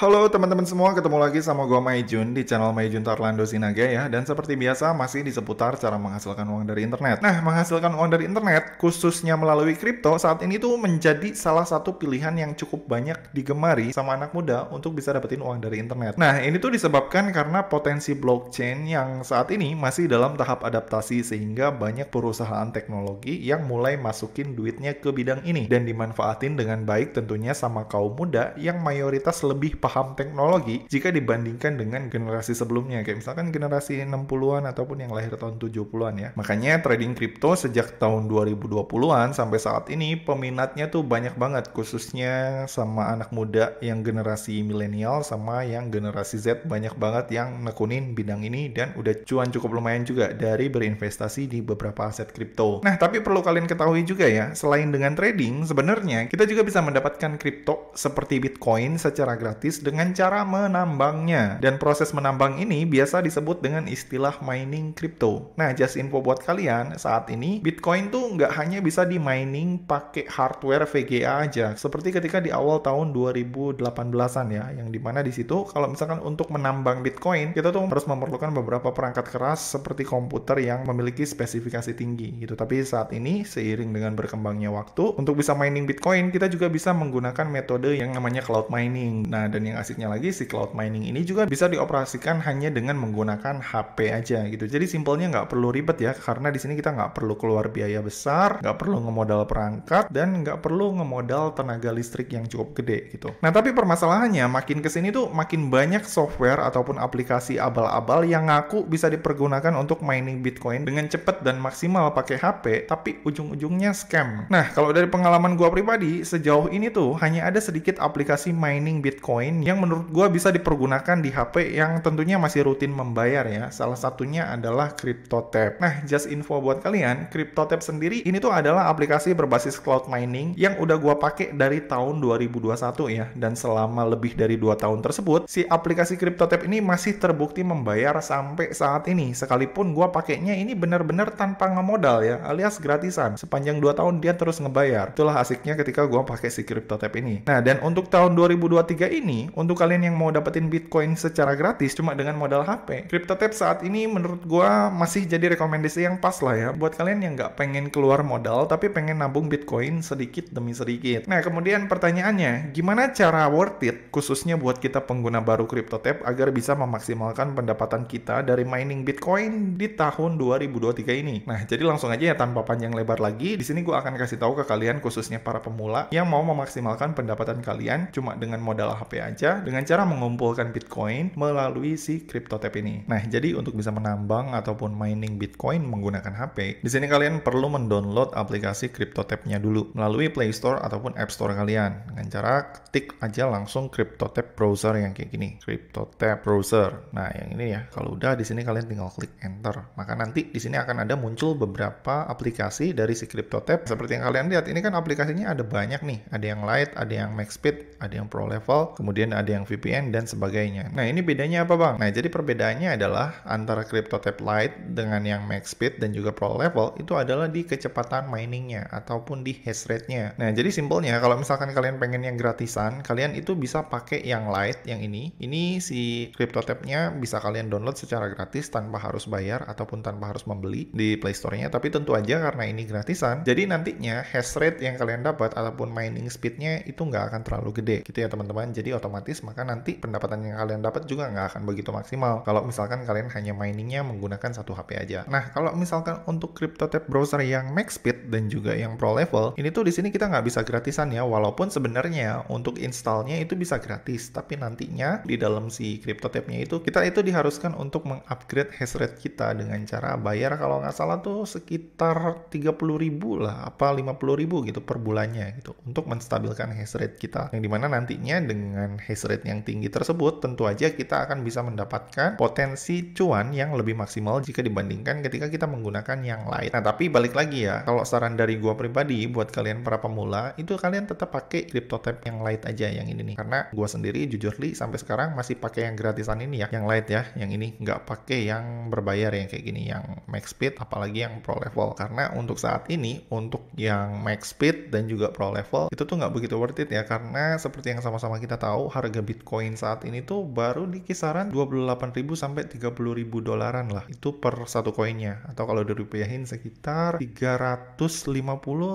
Halo teman-teman semua, ketemu lagi sama gue Maijun di channel Maijun Tarlando Sinaga ya Dan seperti biasa masih di seputar cara menghasilkan uang dari internet Nah menghasilkan uang dari internet khususnya melalui kripto saat ini tuh menjadi salah satu pilihan yang cukup banyak digemari sama anak muda untuk bisa dapetin uang dari internet Nah ini tuh disebabkan karena potensi blockchain yang saat ini masih dalam tahap adaptasi Sehingga banyak perusahaan teknologi yang mulai masukin duitnya ke bidang ini Dan dimanfaatin dengan baik tentunya sama kaum muda yang mayoritas lebih paham paham teknologi jika dibandingkan dengan generasi sebelumnya kayak misalkan generasi 60-an ataupun yang lahir tahun 70-an ya. Makanya trading crypto sejak tahun 2020-an sampai saat ini peminatnya tuh banyak banget khususnya sama anak muda yang generasi milenial sama yang generasi Z banyak banget yang nekunin bidang ini dan udah cuan cukup lumayan juga dari berinvestasi di beberapa aset kripto. Nah, tapi perlu kalian ketahui juga ya, selain dengan trading sebenarnya kita juga bisa mendapatkan crypto seperti Bitcoin secara gratis dengan cara menambangnya. Dan proses menambang ini biasa disebut dengan istilah mining crypto. Nah, just info buat kalian, saat ini Bitcoin tuh nggak hanya bisa di mining pakai hardware VGA aja. Seperti ketika di awal tahun 2018-an ya, yang dimana di situ kalau misalkan untuk menambang Bitcoin, kita tuh harus memerlukan beberapa perangkat keras seperti komputer yang memiliki spesifikasi tinggi gitu. Tapi saat ini seiring dengan berkembangnya waktu, untuk bisa mining Bitcoin kita juga bisa menggunakan metode yang namanya cloud mining. Nah, dan yang yang asiknya lagi, si cloud mining ini juga bisa dioperasikan hanya dengan menggunakan HP aja gitu. Jadi simpelnya nggak perlu ribet ya, karena di sini kita nggak perlu keluar biaya besar, nggak perlu ngemodal perangkat, dan nggak perlu ngemodal tenaga listrik yang cukup gede gitu. Nah tapi permasalahannya makin kesini tuh makin banyak software ataupun aplikasi abal-abal yang ngaku bisa dipergunakan untuk mining Bitcoin dengan cepat dan maksimal pakai HP, tapi ujung-ujungnya scam. Nah kalau dari pengalaman gua pribadi, sejauh ini tuh hanya ada sedikit aplikasi mining Bitcoin yang menurut gue bisa dipergunakan di HP yang tentunya masih rutin membayar ya. Salah satunya adalah CryptoTab. Nah, just info buat kalian, CryptoTab sendiri ini tuh adalah aplikasi berbasis cloud mining yang udah gue pakai dari tahun 2021 ya. Dan selama lebih dari 2 tahun tersebut, si aplikasi CryptoTab ini masih terbukti membayar sampai saat ini. Sekalipun gue pakainya ini bener-bener tanpa ngemodal ya, alias gratisan. Sepanjang 2 tahun dia terus ngebayar. Itulah asiknya ketika gue pakai si CryptoTab ini. Nah, dan untuk tahun 2023 ini, untuk kalian yang mau dapetin Bitcoin secara gratis cuma dengan modal HP, CryptoTab saat ini menurut gua masih jadi rekomendasi yang pas lah ya buat kalian yang nggak pengen keluar modal tapi pengen nabung Bitcoin sedikit demi sedikit. Nah, kemudian pertanyaannya, gimana cara worth it khususnya buat kita pengguna baru CryptoTab agar bisa memaksimalkan pendapatan kita dari mining Bitcoin di tahun 2023 ini? Nah, jadi langsung aja ya tanpa panjang lebar lagi, di sini gua akan kasih tahu ke kalian khususnya para pemula yang mau memaksimalkan pendapatan kalian cuma dengan modal HP aja aja dengan cara mengumpulkan Bitcoin melalui si CryptoTab ini. Nah, jadi untuk bisa menambang ataupun mining Bitcoin menggunakan HP, di sini kalian perlu mendownload aplikasi CryptoTab-nya dulu melalui Play Store ataupun App Store kalian dengan cara ketik aja langsung CryptoTab browser yang kayak gini, CryptoTab browser. Nah, yang ini ya. Kalau udah di sini kalian tinggal klik enter. Maka nanti di sini akan ada muncul beberapa aplikasi dari si CryptoTab. Seperti yang kalian lihat, ini kan aplikasinya ada banyak nih. Ada yang Lite, ada yang Max Speed, ada yang Pro Level, kemudian kemudian ada yang VPN dan sebagainya. Nah, ini bedanya apa, Bang? Nah, jadi perbedaannya adalah antara CryptoTab Lite dengan yang Max Speed dan juga Pro Level itu adalah di kecepatan miningnya ataupun di hash rate-nya. Nah, jadi simpelnya kalau misalkan kalian pengen yang gratisan, kalian itu bisa pakai yang Lite yang ini. Ini si CryptoTab-nya bisa kalian download secara gratis tanpa harus bayar ataupun tanpa harus membeli di Play Store-nya, tapi tentu aja karena ini gratisan, jadi nantinya hash rate yang kalian dapat ataupun mining speed-nya itu nggak akan terlalu gede gitu ya teman-teman. Jadi otomatis otomatis maka nanti pendapatan yang kalian dapat juga nggak akan begitu maksimal kalau misalkan kalian hanya miningnya menggunakan satu HP aja. Nah, kalau misalkan untuk crypto tab browser yang max speed dan juga yang pro level, ini tuh di sini kita nggak bisa gratisan ya, walaupun sebenarnya untuk installnya itu bisa gratis, tapi nantinya di dalam si crypto tabnya itu kita itu diharuskan untuk mengupgrade hash rate kita dengan cara bayar kalau nggak salah tuh sekitar 30 ribu lah, apa 50 ribu gitu per bulannya gitu untuk menstabilkan hash rate kita yang dimana nantinya dengan hash rate yang tinggi tersebut, tentu aja kita akan bisa mendapatkan potensi cuan yang lebih maksimal jika dibandingkan ketika kita menggunakan yang lain. Nah, tapi balik lagi ya, kalau saran dari gua pribadi buat kalian para pemula, itu kalian tetap pakai crypto tab yang light aja yang ini nih. Karena gua sendiri jujur li sampai sekarang masih pakai yang gratisan ini ya, yang light ya, yang ini nggak pakai yang berbayar yang kayak gini, yang max speed apalagi yang pro level. Karena untuk saat ini untuk yang max speed dan juga pro level itu tuh nggak begitu worth it ya karena seperti yang sama-sama kita tahu harga Bitcoin saat ini tuh baru di kisaran 28.000 sampai 30.000 dolaran lah. Itu per satu koinnya atau kalau dirupiahin sekitar 350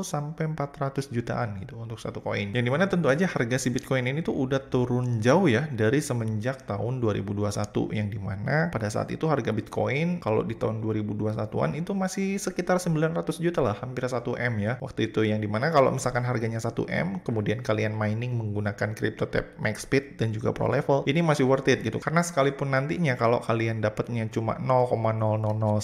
sampai 400 jutaan gitu untuk satu koin. Yang dimana tentu aja harga si Bitcoin ini tuh udah turun jauh ya dari semenjak tahun 2021 yang dimana pada saat itu harga Bitcoin kalau di tahun 2021-an itu masih sekitar 900 juta lah, hampir 1 M ya. Waktu itu yang dimana kalau misalkan harganya 1 M kemudian kalian mining menggunakan CryptoTab Max speed dan juga pro level ini masih worth it gitu karena sekalipun nantinya kalau kalian dapatnya cuma 0,000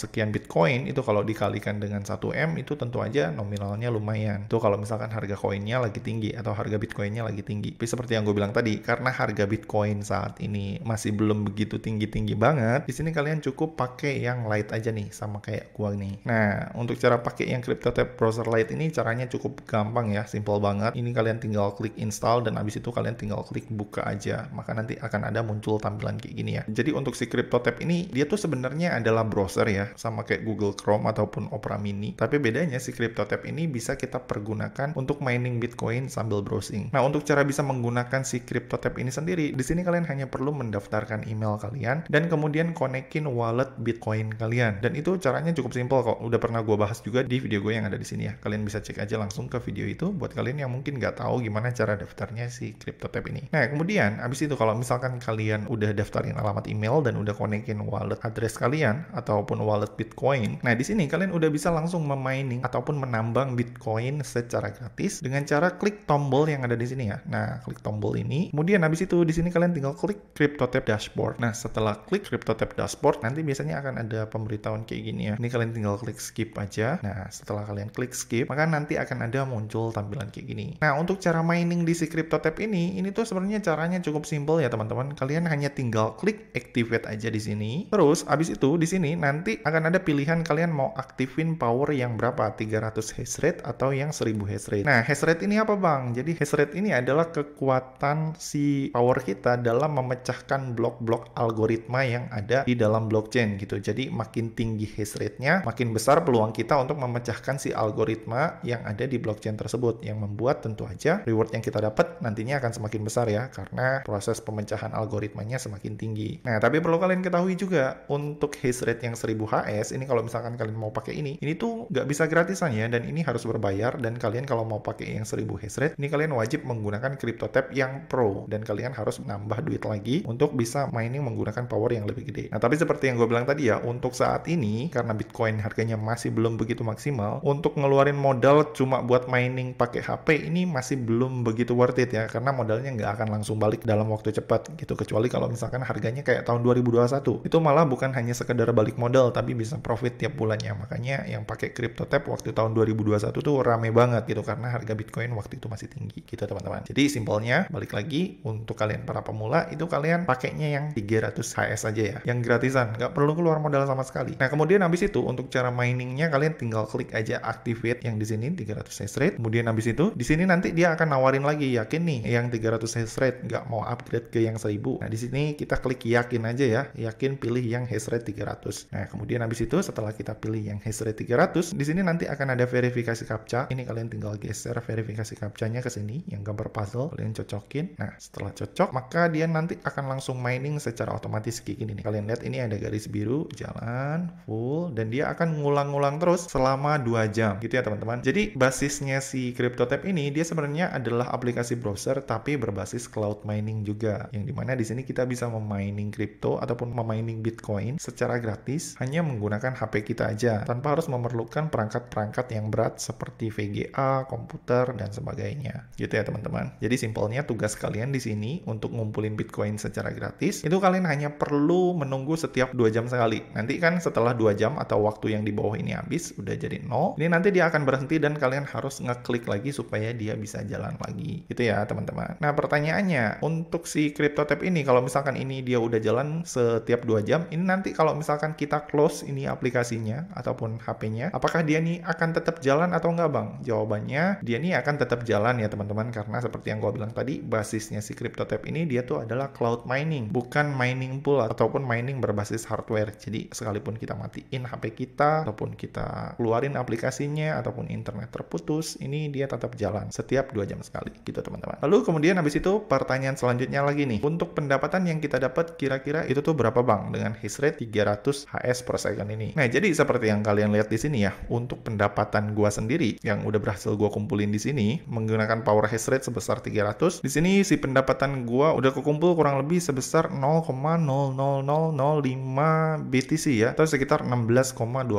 sekian bitcoin itu kalau dikalikan dengan 1M itu tentu aja nominalnya lumayan tuh kalau misalkan harga koinnya lagi tinggi atau harga bitcoinnya lagi tinggi tapi seperti yang gue bilang tadi karena harga bitcoin saat ini masih belum begitu tinggi-tinggi banget di sini kalian cukup pakai yang light aja nih sama kayak gua nih nah untuk cara pakai yang Crypto Tab browser light ini caranya cukup gampang ya simple banget ini kalian tinggal klik install dan abis itu kalian tinggal klik book dibuka aja maka nanti akan ada muncul tampilan kayak gini ya jadi untuk si crypto tab ini dia tuh sebenarnya adalah browser ya sama kayak Google Chrome ataupun Opera Mini tapi bedanya si crypto tab ini bisa kita pergunakan untuk mining Bitcoin sambil browsing nah untuk cara bisa menggunakan si crypto tab ini sendiri di sini kalian hanya perlu mendaftarkan email kalian dan kemudian konekin wallet Bitcoin kalian dan itu caranya cukup simpel kok udah pernah gue bahas juga di video gue yang ada di sini ya kalian bisa cek aja langsung ke video itu buat kalian yang mungkin nggak tahu gimana cara daftarnya si crypto tab ini nah kemudian abis itu kalau misalkan kalian udah daftarin alamat email dan udah konekin wallet address kalian ataupun wallet Bitcoin, nah di sini kalian udah bisa langsung memining ataupun menambang Bitcoin secara gratis dengan cara klik tombol yang ada di sini ya. Nah, klik tombol ini. Kemudian abis itu di sini kalian tinggal klik CryptoTab dashboard. Nah, setelah klik CryptoTab dashboard, nanti biasanya akan ada pemberitahuan kayak gini ya. Ini kalian tinggal klik skip aja. Nah, setelah kalian klik skip, maka nanti akan ada muncul tampilan kayak gini. Nah, untuk cara mining di si CryptoTab ini, ini tuh sebenarnya caranya cukup simple ya teman-teman. Kalian hanya tinggal klik activate aja di sini. Terus abis itu di sini nanti akan ada pilihan kalian mau aktifin power yang berapa, 300 hash rate atau yang 1000 hash rate. Nah, hash rate ini apa Bang? Jadi hash rate ini adalah kekuatan si power kita dalam memecahkan blok-blok algoritma yang ada di dalam blockchain gitu. Jadi makin tinggi hash rate-nya, makin besar peluang kita untuk memecahkan si algoritma yang ada di blockchain tersebut yang membuat tentu aja reward yang kita dapat nantinya akan semakin besar ya karena proses pemecahan algoritmanya semakin tinggi. Nah, tapi perlu kalian ketahui juga untuk hash rate yang 1000 HS ini kalau misalkan kalian mau pakai ini, ini tuh nggak bisa gratisan ya dan ini harus berbayar dan kalian kalau mau pakai yang 1000 hash rate ini kalian wajib menggunakan crypto tab yang pro dan kalian harus nambah duit lagi untuk bisa mining menggunakan power yang lebih gede. Nah, tapi seperti yang gue bilang tadi ya, untuk saat ini karena Bitcoin harganya masih belum begitu maksimal, untuk ngeluarin modal cuma buat mining pakai HP ini masih belum begitu worth it ya karena modalnya nggak akan langsung langsung balik dalam waktu cepat gitu kecuali kalau misalkan harganya kayak tahun 2021 itu malah bukan hanya sekedar balik modal tapi bisa profit tiap bulannya makanya yang pakai crypto tab waktu tahun 2021 tuh rame banget gitu karena harga Bitcoin waktu itu masih tinggi gitu teman-teman jadi simpelnya balik lagi untuk kalian para pemula itu kalian pakainya yang 300 HS aja ya yang gratisan nggak perlu keluar modal sama sekali nah kemudian habis itu untuk cara miningnya kalian tinggal klik aja activate yang di sini 300 hash rate kemudian habis itu di sini nanti dia akan nawarin lagi yakin nih yang 300 hash rate upgrade, nggak mau upgrade ke yang 1000 nah di sini kita klik yakin aja ya yakin pilih yang hash rate 300 nah kemudian habis itu setelah kita pilih yang hash rate 300 di sini nanti akan ada verifikasi captcha ini kalian tinggal geser verifikasi captchanya ke sini yang gambar puzzle kalian cocokin nah setelah cocok maka dia nanti akan langsung mining secara otomatis kayak gini nih kalian lihat ini ada garis biru jalan full dan dia akan ngulang-ngulang terus selama 2 jam gitu ya teman-teman jadi basisnya si CryptoTab ini dia sebenarnya adalah aplikasi browser tapi berbasis cloud cloud mining juga, yang dimana di sini kita bisa memining crypto ataupun memining Bitcoin secara gratis hanya menggunakan HP kita aja, tanpa harus memerlukan perangkat-perangkat yang berat seperti VGA, komputer, dan sebagainya. Gitu ya teman-teman. Jadi simpelnya tugas kalian di sini untuk ngumpulin Bitcoin secara gratis, itu kalian hanya perlu menunggu setiap 2 jam sekali. Nanti kan setelah 2 jam atau waktu yang di bawah ini habis, udah jadi nol, ini nanti dia akan berhenti dan kalian harus ngeklik lagi supaya dia bisa jalan lagi. Gitu ya teman-teman. Nah pertanyaannya, nanya untuk si crypto tab ini kalau misalkan ini dia udah jalan setiap dua jam ini nanti kalau misalkan kita close ini aplikasinya ataupun HP-nya apakah dia nih akan tetap jalan atau enggak bang jawabannya dia nih akan tetap jalan ya teman-teman karena seperti yang gua bilang tadi basisnya si crypto tab ini dia tuh adalah cloud mining bukan mining pool ataupun mining berbasis hardware jadi sekalipun kita matiin HP kita ataupun kita keluarin aplikasinya ataupun internet terputus ini dia tetap jalan setiap dua jam sekali gitu teman-teman lalu kemudian habis itu per pertanyaan selanjutnya lagi nih. Untuk pendapatan yang kita dapat kira-kira itu tuh berapa bang dengan hash rate 300 HS per second ini. Nah, jadi seperti yang kalian lihat di sini ya, untuk pendapatan gua sendiri yang udah berhasil gua kumpulin di sini menggunakan power hash rate sebesar 300. Di sini si pendapatan gua udah kekumpul kurang lebih sebesar 0,00005 BTC ya, atau sekitar 16,29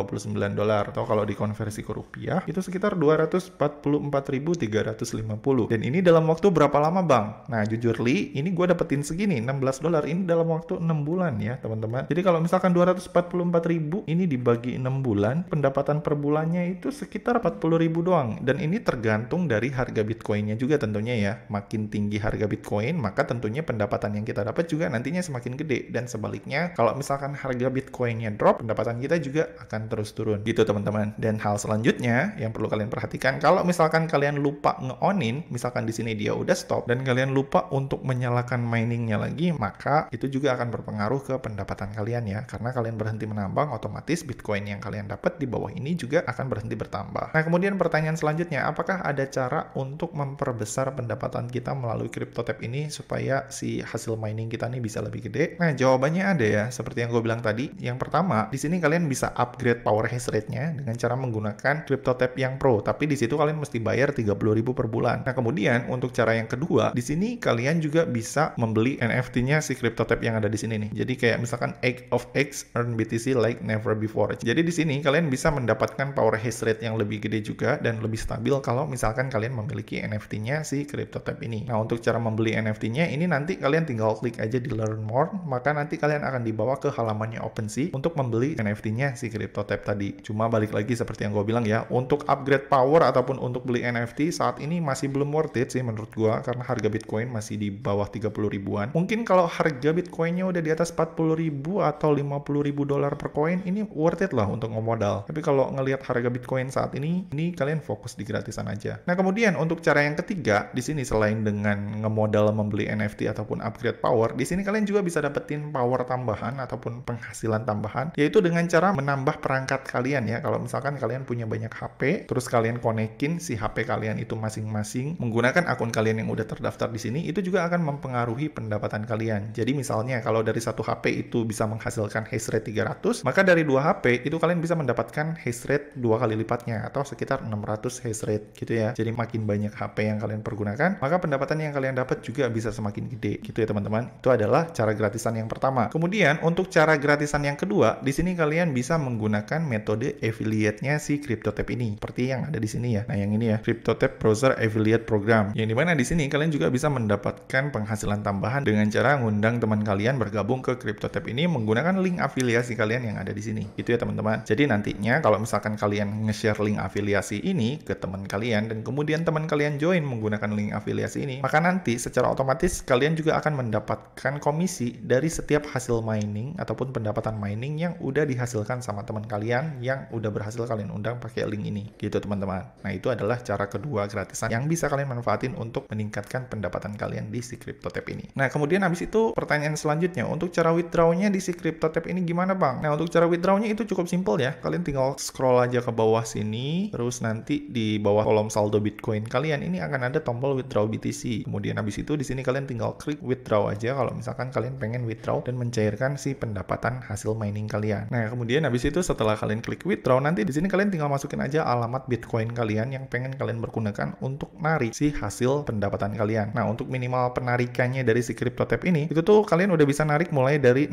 dolar. Atau kalau dikonversi ke rupiah itu sekitar 244.350. Dan ini dalam waktu berapa lama, Bang? Nah, Li, ini gue dapetin segini 16 dolar ini dalam waktu 6 bulan ya teman-teman jadi kalau misalkan 244 ribu ini dibagi 6 bulan pendapatan per bulannya itu sekitar 40 ribu doang dan ini tergantung dari harga bitcoinnya juga tentunya ya makin tinggi harga bitcoin maka tentunya pendapatan yang kita dapat juga nantinya semakin gede dan sebaliknya kalau misalkan harga bitcoinnya drop pendapatan kita juga akan terus turun gitu teman-teman dan hal selanjutnya yang perlu kalian perhatikan kalau misalkan kalian lupa nge-onin misalkan di sini dia udah stop dan kalian lupa lupa untuk menyalakan miningnya lagi, maka itu juga akan berpengaruh ke pendapatan kalian ya. Karena kalian berhenti menambang, otomatis Bitcoin yang kalian dapat di bawah ini juga akan berhenti bertambah. Nah, kemudian pertanyaan selanjutnya, apakah ada cara untuk memperbesar pendapatan kita melalui crypto tab ini supaya si hasil mining kita ini bisa lebih gede? Nah, jawabannya ada ya. Seperti yang gue bilang tadi, yang pertama, di sini kalian bisa upgrade power hash rate-nya dengan cara menggunakan crypto tab yang Pro, tapi di situ kalian mesti bayar 30.000 per bulan. Nah, kemudian untuk cara yang kedua, di sini kalian juga bisa membeli NFT-nya si CryptoTap yang ada di sini nih. Jadi kayak misalkan Egg of X earn BTC like never before. Jadi di sini kalian bisa mendapatkan power hash rate yang lebih gede juga dan lebih stabil kalau misalkan kalian memiliki NFT-nya si CryptoTap ini. Nah, untuk cara membeli NFT-nya ini nanti kalian tinggal klik aja di learn more, maka nanti kalian akan dibawa ke halamannya OpenSea untuk membeli NFT-nya si CryptoTap tadi. Cuma balik lagi seperti yang gue bilang ya, untuk upgrade power ataupun untuk beli NFT saat ini masih belum worth it sih menurut gue karena harga Bitcoin masih di bawah 30 ribuan. Mungkin kalau harga Bitcoinnya udah di atas 40 ribu atau 50 ribu dolar per koin, ini worth it lah untuk ngomodal. Tapi kalau ngelihat harga Bitcoin saat ini, ini kalian fokus di gratisan aja. Nah kemudian untuk cara yang ketiga, di sini selain dengan ngemodal membeli NFT ataupun upgrade power, di sini kalian juga bisa dapetin power tambahan ataupun penghasilan tambahan, yaitu dengan cara menambah perangkat kalian ya. Kalau misalkan kalian punya banyak HP, terus kalian konekin si HP kalian itu masing-masing menggunakan akun kalian yang udah terdaftar di sini, itu juga akan mempengaruhi pendapatan kalian. Jadi misalnya kalau dari satu HP itu bisa menghasilkan hash rate 300, maka dari dua HP itu kalian bisa mendapatkan hash rate dua kali lipatnya atau sekitar 600 hash rate gitu ya. Jadi makin banyak HP yang kalian pergunakan, maka pendapatan yang kalian dapat juga bisa semakin gede gitu ya teman-teman. Itu adalah cara gratisan yang pertama. Kemudian untuk cara gratisan yang kedua, di sini kalian bisa menggunakan metode affiliate-nya si CryptoTab ini seperti yang ada di sini ya. Nah, yang ini ya, CryptoTab Browser Affiliate Program. Yang dimana di sini kalian juga bisa mendapatkan mendapatkan penghasilan tambahan dengan cara ngundang teman kalian bergabung ke CryptoTab ini menggunakan link afiliasi kalian yang ada di sini. itu ya teman-teman. Jadi nantinya kalau misalkan kalian nge-share link afiliasi ini ke teman kalian dan kemudian teman kalian join menggunakan link afiliasi ini, maka nanti secara otomatis kalian juga akan mendapatkan komisi dari setiap hasil mining ataupun pendapatan mining yang udah dihasilkan sama teman kalian yang udah berhasil kalian undang pakai link ini. Gitu teman-teman. Nah, itu adalah cara kedua gratisan yang bisa kalian manfaatin untuk meningkatkan pendapatan kalian di si CryptoTab ini. Nah, kemudian habis itu pertanyaan selanjutnya, untuk cara withdraw-nya di si CryptoTab ini gimana, Bang? Nah, untuk cara withdraw-nya itu cukup simple ya. Kalian tinggal scroll aja ke bawah sini, terus nanti di bawah kolom saldo Bitcoin kalian ini akan ada tombol withdraw BTC. Kemudian habis itu di sini kalian tinggal klik withdraw aja kalau misalkan kalian pengen withdraw dan mencairkan si pendapatan hasil mining kalian. Nah, kemudian habis itu setelah kalian klik withdraw nanti di sini kalian tinggal masukin aja alamat Bitcoin kalian yang pengen kalian bergunakan untuk narik si hasil pendapatan kalian. Nah, untuk minimal penarikannya dari si crypto tab ini, itu tuh kalian udah bisa narik mulai dari 0,00001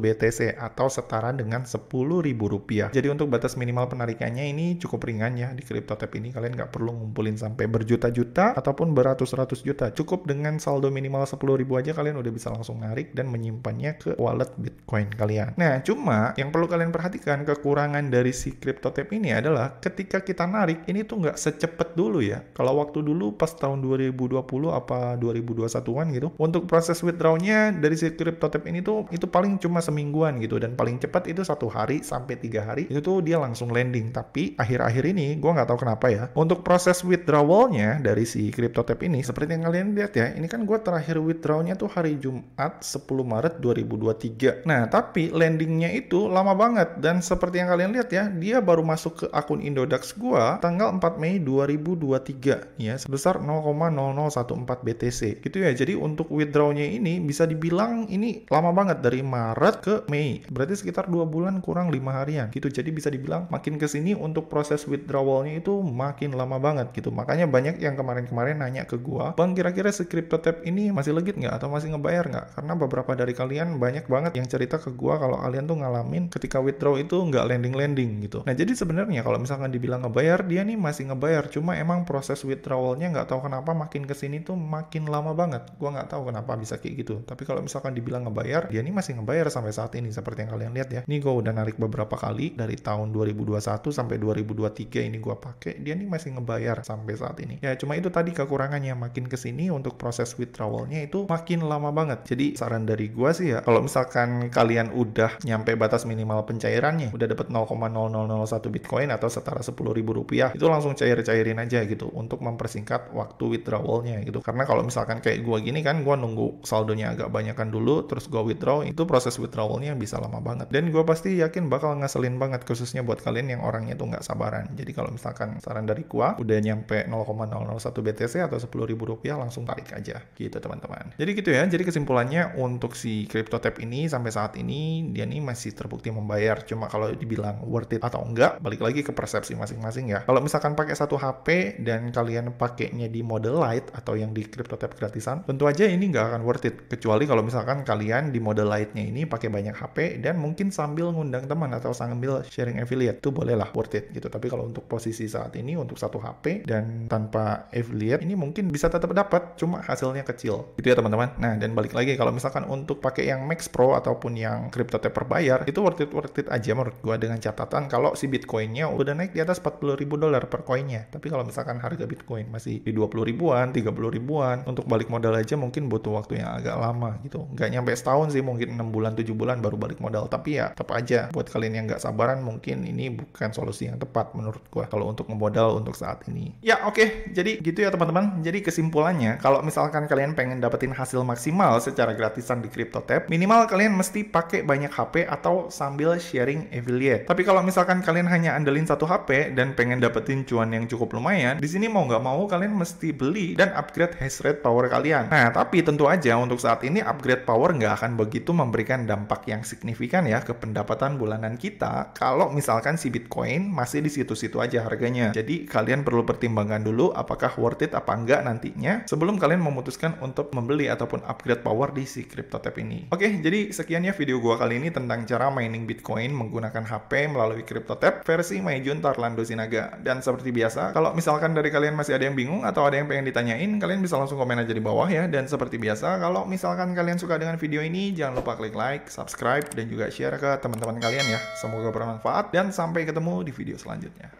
BTC atau setara dengan Rp10.000. Jadi untuk batas minimal penarikannya ini cukup ringan ya di crypto tab ini. Kalian nggak perlu ngumpulin sampai berjuta-juta ataupun beratus-ratus juta. Cukup dengan saldo minimal rp 10.000 aja kalian udah bisa langsung narik dan menyimpannya ke wallet Bitcoin kalian. Nah, cuma yang perlu kalian perhatikan kekurangan dari si crypto tab ini adalah ketika kita narik ini tuh nggak secepat dulu ya. Kalau waktu dulu pas tahun 2020 apa 2021-an gitu. Untuk proses withdrawnya dari si crypto tab ini tuh itu paling cuma semingguan gitu dan paling cepat itu satu hari sampai tiga hari itu tuh dia langsung landing. Tapi akhir-akhir ini gue nggak tahu kenapa ya. Untuk proses withdrawal dari si crypto tab ini seperti yang kalian lihat ya, ini kan gue terakhir withdrawnya tuh hari Jumat 10 Maret 2023. Nah, tapi landingnya itu lama banget dan seperti yang kalian lihat ya, dia baru masuk ke akun Indodax gue tanggal 4 Mei 2023 ya sebesar 0,0014 BTC gitu ya. Jadi untuk withdrawnya ini bisa dibilang ini lama banget dari Maret ke Mei. Berarti sekitar dua bulan kurang lima harian gitu. Jadi bisa dibilang makin ke sini untuk proses withdrawalnya itu makin lama banget gitu. Makanya banyak yang kemarin-kemarin nanya ke gua, "Bang, kira-kira si tab ini masih legit nggak atau masih ngebayar nggak?" Karena beberapa dari kalian banyak banget yang cerita ke gua kalau kalian tuh ngalamin ketika withdraw itu nggak landing-landing gitu. Nah, jadi sebenarnya kalau misalkan dibilang ngebayar, dia nih masih ngebayar, cuma emang proses withdrawalnya nggak tahu kenapa makin kesini tuh makin lama banget Gua nggak tahu kenapa bisa kayak gitu tapi kalau misalkan dibilang ngebayar dia ya ini masih ngebayar sampai saat ini seperti yang kalian lihat ya ini gue udah narik beberapa kali dari tahun 2021 sampai 2023 ini gue pakai dia ini masih ngebayar sampai saat ini ya cuma itu tadi kekurangannya makin kesini untuk proses withdrawalnya itu makin lama banget jadi saran dari gue sih ya kalau misalkan kalian udah nyampe batas minimal pencairannya udah dapat 0,0001 bitcoin atau setara 10.000 rupiah itu langsung cair-cairin aja gitu untuk mempersingkat mempersingkat waktu withdrawalnya gitu. Karena kalau misalkan kayak gue gini kan, gue nunggu saldonya agak banyakan dulu, terus gue withdraw, itu proses withdrawalnya bisa lama banget. Dan gue pasti yakin bakal ngeselin banget, khususnya buat kalian yang orangnya tuh nggak sabaran. Jadi kalau misalkan saran dari gue, udah nyampe 0,001 BTC atau 10 ribu rupiah, langsung tarik aja gitu teman-teman. Jadi gitu ya, jadi kesimpulannya untuk si crypto tab ini sampai saat ini, dia ini masih terbukti membayar. Cuma kalau dibilang worth it atau enggak, balik lagi ke persepsi masing-masing ya. Kalau misalkan pakai satu HP dan kalian pakai pakainya di model light atau yang di crypto tab gratisan, tentu aja ini nggak akan worth it. Kecuali kalau misalkan kalian di model lightnya ini pakai banyak HP dan mungkin sambil ngundang teman atau sambil sharing affiliate, itu bolehlah worth it gitu. Tapi kalau untuk posisi saat ini untuk satu HP dan tanpa affiliate ini mungkin bisa tetap dapat, cuma hasilnya kecil. Gitu ya teman-teman. Nah dan balik lagi kalau misalkan untuk pakai yang Max Pro ataupun yang crypto tab berbayar, itu worth it worth it aja menurut gua dengan catatan kalau si Bitcoinnya udah naik di atas 40 ribu dolar per koinnya. Tapi kalau misalkan harga Bitcoin masih di di 20 ribuan, 30 ribuan. Untuk balik modal aja mungkin butuh waktu yang agak lama gitu. Nggak nyampe setahun sih, mungkin 6 bulan, 7 bulan baru balik modal. Tapi ya tetap aja buat kalian yang nggak sabaran mungkin ini bukan solusi yang tepat menurut gue kalau untuk memodal untuk saat ini. Ya oke, okay. jadi gitu ya teman-teman. Jadi kesimpulannya kalau misalkan kalian pengen dapetin hasil maksimal secara gratisan di CryptoTab, minimal kalian mesti pakai banyak HP atau sambil sharing affiliate. Tapi kalau misalkan kalian hanya andelin satu HP dan pengen dapetin cuan yang cukup lumayan, di sini mau nggak mau kalian kalian mesti beli dan upgrade hash rate power kalian. Nah, tapi tentu aja untuk saat ini upgrade power nggak akan begitu memberikan dampak yang signifikan ya ke pendapatan bulanan kita kalau misalkan si Bitcoin masih di situ-situ aja harganya. Jadi, kalian perlu pertimbangkan dulu apakah worth it apa enggak nantinya sebelum kalian memutuskan untuk membeli ataupun upgrade power di si CryptoTab ini. Oke, jadi sekian ya video gua kali ini tentang cara mining Bitcoin menggunakan HP melalui CryptoTab versi Maijun Tarlando Sinaga. Dan seperti biasa, kalau misalkan dari kalian masih ada yang bingung bingung atau ada yang pengen ditanyain, kalian bisa langsung komen aja di bawah ya. Dan seperti biasa, kalau misalkan kalian suka dengan video ini, jangan lupa klik like, subscribe, dan juga share ke teman-teman kalian ya. Semoga bermanfaat dan sampai ketemu di video selanjutnya.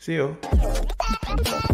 See you.